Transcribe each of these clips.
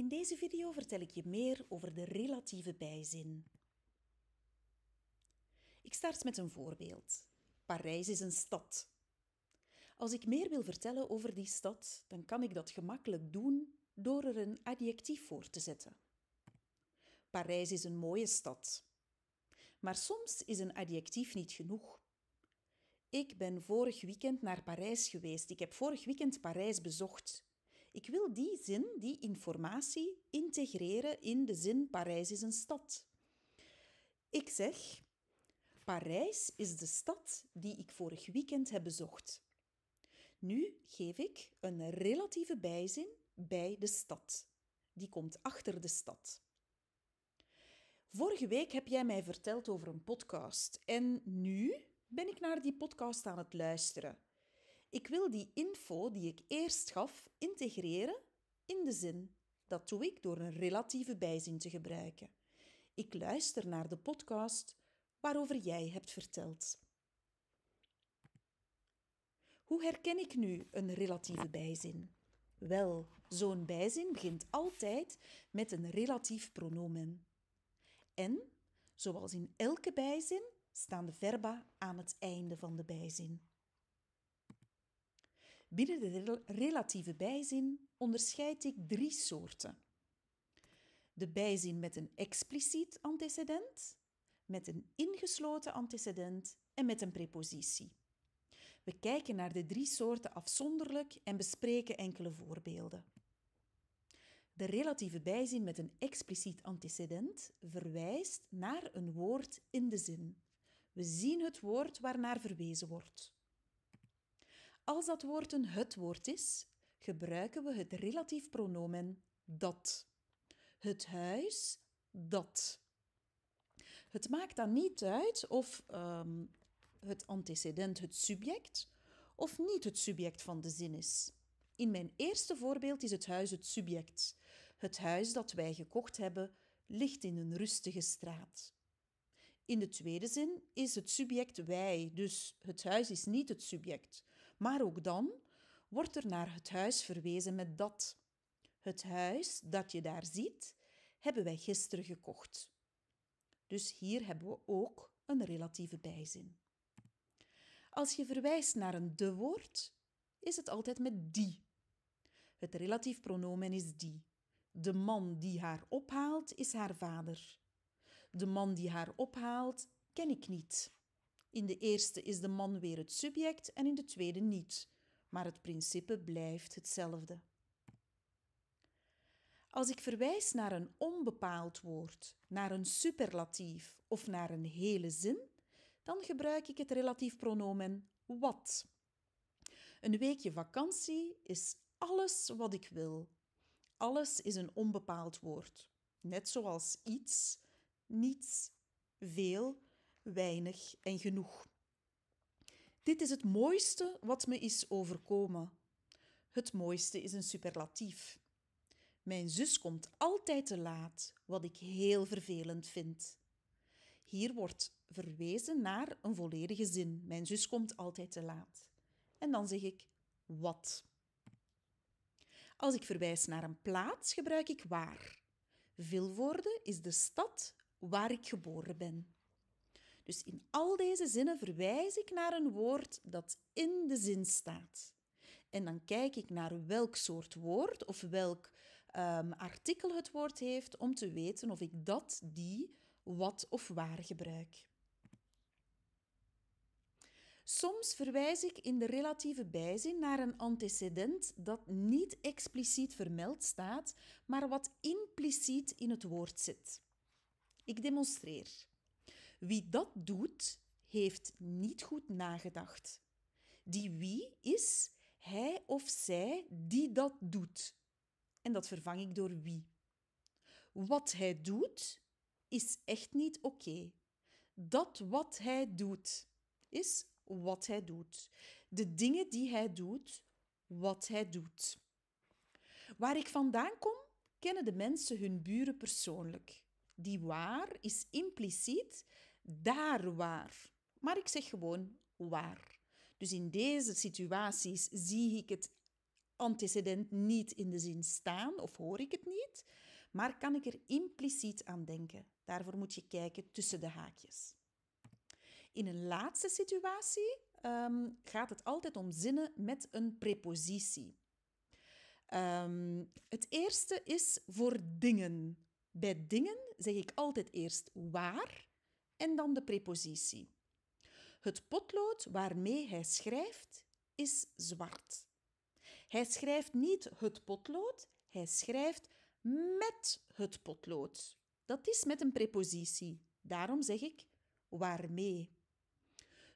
In deze video vertel ik je meer over de relatieve bijzin. Ik start met een voorbeeld. Parijs is een stad. Als ik meer wil vertellen over die stad, dan kan ik dat gemakkelijk doen door er een adjectief voor te zetten. Parijs is een mooie stad. Maar soms is een adjectief niet genoeg. Ik ben vorig weekend naar Parijs geweest. Ik heb vorig weekend Parijs bezocht. Ik wil die zin, die informatie, integreren in de zin Parijs is een stad. Ik zeg, Parijs is de stad die ik vorig weekend heb bezocht. Nu geef ik een relatieve bijzin bij de stad. Die komt achter de stad. Vorige week heb jij mij verteld over een podcast en nu ben ik naar die podcast aan het luisteren. Ik wil die info die ik eerst gaf integreren in de zin. Dat doe ik door een relatieve bijzin te gebruiken. Ik luister naar de podcast waarover jij hebt verteld. Hoe herken ik nu een relatieve bijzin? Wel, zo'n bijzin begint altijd met een relatief pronomen. En, zoals in elke bijzin, staan de verba aan het einde van de bijzin. Binnen de relatieve bijzin onderscheid ik drie soorten. De bijzin met een expliciet antecedent, met een ingesloten antecedent en met een prepositie. We kijken naar de drie soorten afzonderlijk en bespreken enkele voorbeelden. De relatieve bijzin met een expliciet antecedent verwijst naar een woord in de zin. We zien het woord waarnaar verwezen wordt. Als dat woord een het-woord is, gebruiken we het relatief pronomen dat. Het huis dat. Het maakt dan niet uit of ehm, het antecedent het subject of niet het subject van de zin is. In mijn eerste voorbeeld is het huis het subject. Het huis dat wij gekocht hebben ligt in een rustige straat. In de tweede zin is het subject wij, dus het huis is niet het subject. Maar ook dan wordt er naar het huis verwezen met dat. Het huis dat je daar ziet, hebben wij gisteren gekocht. Dus hier hebben we ook een relatieve bijzin. Als je verwijst naar een de-woord, is het altijd met die. Het relatief pronomen is die. De man die haar ophaalt, is haar vader. De man die haar ophaalt, ken ik niet. In de eerste is de man weer het subject en in de tweede niet, maar het principe blijft hetzelfde. Als ik verwijs naar een onbepaald woord, naar een superlatief of naar een hele zin, dan gebruik ik het relatief pronomen wat. Een weekje vakantie is alles wat ik wil. Alles is een onbepaald woord. Net zoals iets, niets, veel, weinig en genoeg. Dit is het mooiste wat me is overkomen. Het mooiste is een superlatief. Mijn zus komt altijd te laat, wat ik heel vervelend vind. Hier wordt verwezen naar een volledige zin. Mijn zus komt altijd te laat. En dan zeg ik wat. Als ik verwijs naar een plaats, gebruik ik waar. Vilvoorde is de stad waar ik geboren ben. Dus in al deze zinnen verwijs ik naar een woord dat in de zin staat. En dan kijk ik naar welk soort woord of welk ehm, artikel het woord heeft om te weten of ik dat, die, wat of waar gebruik. Soms verwijs ik in de relatieve bijzin naar een antecedent dat niet expliciet vermeld staat, maar wat impliciet in het woord zit. Ik demonstreer. Wie dat doet, heeft niet goed nagedacht. Die wie is hij of zij die dat doet. En dat vervang ik door wie. Wat hij doet is echt niet oké. Dat wat hij doet is wat hij doet. De dingen die hij doet, wat hij doet. Waar ik vandaan kom, kennen de mensen hun buren persoonlijk. Die waar is impliciet daar waar. Maar ik zeg gewoon waar. Dus in deze situaties zie ik het antecedent niet in de zin staan of hoor ik het niet, maar kan ik er impliciet aan denken. Daarvoor moet je kijken tussen de haakjes. In een laatste situatie ehm, gaat het altijd om zinnen met een prepositie. Ehm, het eerste is voor dingen. Bij dingen zeg ik altijd eerst waar en dan de prepositie. Het potlood waarmee hij schrijft is zwart. Hij schrijft niet het potlood, hij schrijft met het potlood. Dat is met een prepositie. Daarom zeg ik waarmee.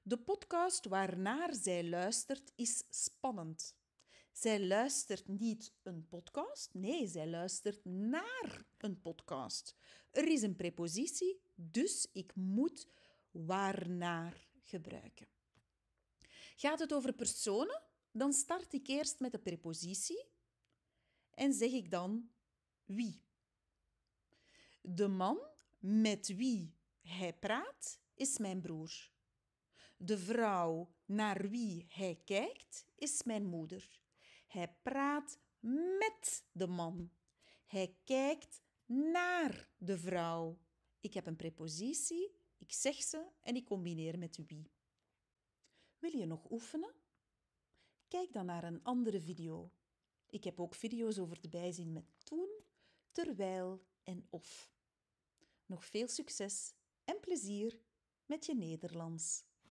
De podcast waarnaar zij luistert is spannend. Zij luistert niet een podcast, nee, zij luistert naar een podcast. Er is een prepositie, dus ik moet waarnaar gebruiken. Gaat het over personen? Dan start ik eerst met de prepositie en zeg ik dan wie. De man met wie hij praat is mijn broer. De vrouw naar wie hij kijkt is mijn moeder. Hij praat met de man. Hij kijkt naar de vrouw. Ik heb een prepositie, ik zeg ze en ik combineer met wie. Wil je nog oefenen? Kijk dan naar een andere video. Ik heb ook video's over het bijzien met toen, terwijl en of. Nog veel succes en plezier met je Nederlands.